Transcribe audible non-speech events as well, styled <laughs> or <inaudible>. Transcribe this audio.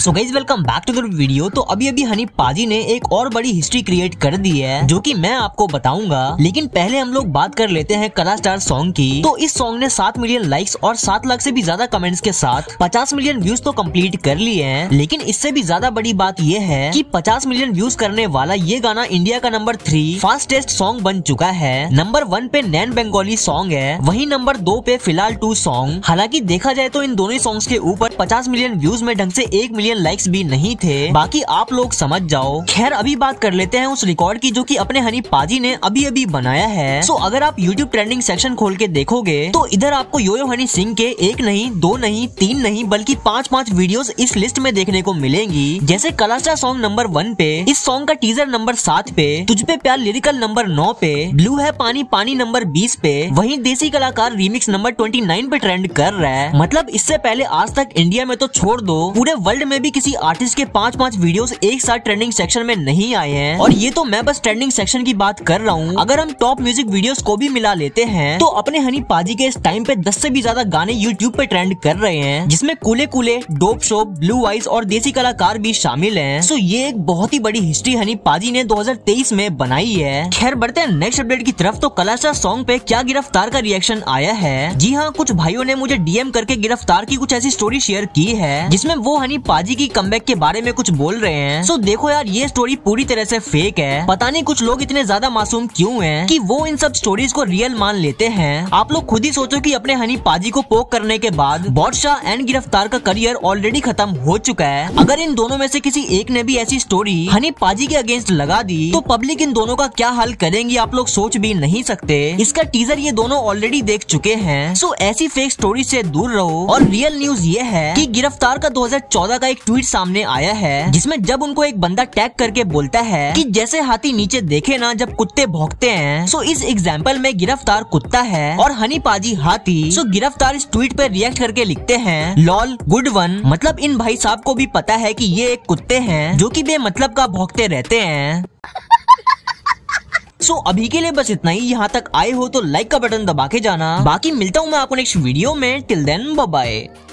so guys welcome back to the video तो अभी अभी हनी पाजी ने एक और बड़ी हिस्ट्री क्रिएट कर दी है जो कि मैं आपको बताऊंगा लेकिन पहले हम लोग बात कर लेते हैं कला स्टार सॉन्ग की तो इस सॉन्ग ने सात मिलियन लाइक्स और सात लाख से भी ज्यादा कमेंट्स के साथ पचास मिलियन व्यूज तो कम्प्लीट कर लिए हैं लेकिन इससे भी ज्यादा बड़ी बात यह है की पचास मिलियन व्यूज करने वाला ये गाना इंडिया का नंबर थ्री फास्टेस्ट सॉन्ग बन चुका है नंबर वन पे नैन बंगाली सॉन्ग है वही नंबर दो पे फिलहाल टू सॉन्ग हालांकि देखा जाए तो इन दोनों सॉन्ग के ऊपर पचास मिलियन व्यूज में ढंग ऐसी एक मिलियन मिलियन लाइक्स भी नहीं थे बाकी आप लोग समझ जाओ खैर अभी बात कर लेते हैं उस रिकॉर्ड की जो की अपने हनी पाजी ने अभी अभी बनाया है सो अगर आप यूट्यूब ट्रेंडिंग सेक्शन खोल के देखोगे तो इधर आपको यो हनी सिंह के एक नहीं दो नहीं तीन नहीं बल्कि पाँच पाँच वीडियो इस लिस्ट में देखने को मिलेंगी जैसे कलाचा सॉन्ग नंबर वन पे इस सॉन्ग का टीजर नंबर सात पे तुझ पे प्यार लिरिकल नंबर नौ पे ब्लू है पानी पानी नंबर बीस पे वही Desi Kalakar remix number twenty nine पे ट्रेंड कर रहा है मतलब इससे पहले आज तक इंडिया में तो छोड़ दो पूरे वर्ल्ड में भी किसी आर्टिस्ट के पांच पांच वीडियो एक साथ ट्रेंडिंग सेक्शन में नहीं आए हैं और ये तो मैं बस ट्रेंडिंग सेक्शन की बात कर रहा हूँ अगर हम टॉप म्यूजिक वीडियो को भी मिला लेते हैं तो अपने हनी पाजी के इस टाइम पे दस से भी ज्यादा गाने यूट्यूब पे ट्रेंड कर रहे हैं जिसमे कूले कूले डोप शोप ब्लू आइज और देसी कलाकार भी शामिल है सो ये एक बहुत ही बड़ी हिस्ट्री हनी पाजी ने दो में बनाई है खैर बढ़ते हैं नेक्स्ट अपडेट की तरफ तो कलाशा सॉन्ग पे क्या गिरफ्तार का रिएक्शन आया है जी हाँ कुछ भाइयों ने मुझे डीएम करके गिरफ्तार की कुछ ऐसी स्टोरी शेयर की है जिसमे वो हनी पाजी जी की कम के बारे में कुछ बोल रहे हैं सो देखो यार ये स्टोरी पूरी तरह से फेक है पता नहीं कुछ लोग इतने ज्यादा मासूम क्यों हैं कि वो इन सब स्टोरीज को रियल मान लेते हैं आप लोग खुद ही सोचो कि अपने हनी पाजी को पोक करने के बाद बॉडशाह एंड गिरफ्तार का करियर ऑलरेडी खत्म हो चुका है अगर इन दोनों में से किसी एक ने भी ऐसी स्टोरी हनी पाजी के अगेंस्ट लगा दी तो पब्लिक इन दोनों का क्या हाल करेंगी आप लोग सोच भी नहीं सकते इसका टीजर ये दोनों ऑलरेडी देख चुके हैं सो ऐसी फेक स्टोरी से दूर रहो और रियल न्यूज ये है कि गिरफ्तार का 2014 का एक ट्वीट सामने आया है जिसमें जब उनको एक बंदा टैग करके बोलता है कि जैसे हाथी नीचे देखे ना जब कुत्ते भौंकते हैं सो इस एग्जाम्पल में गिरफ्तार कुत्ता है और हनी पाजी हाथी सो गिरफ्तार इस ट्वीट पर रिएक्ट करके लिखते हैं लॉल गुड वन मतलब इन भाई साहब को भी पता है कि ये एक कुत्ते हैं जो कि बेमतलब का भौंकते रहते हैं सो <laughs> so, अभी के लिए बस इतना ही यहाँ तक आए हो तो लाइक का बटन दबा के जाना बाकी मिलता हूँ मैं आपको नेक्स्ट वीडियो में टिल देन बाय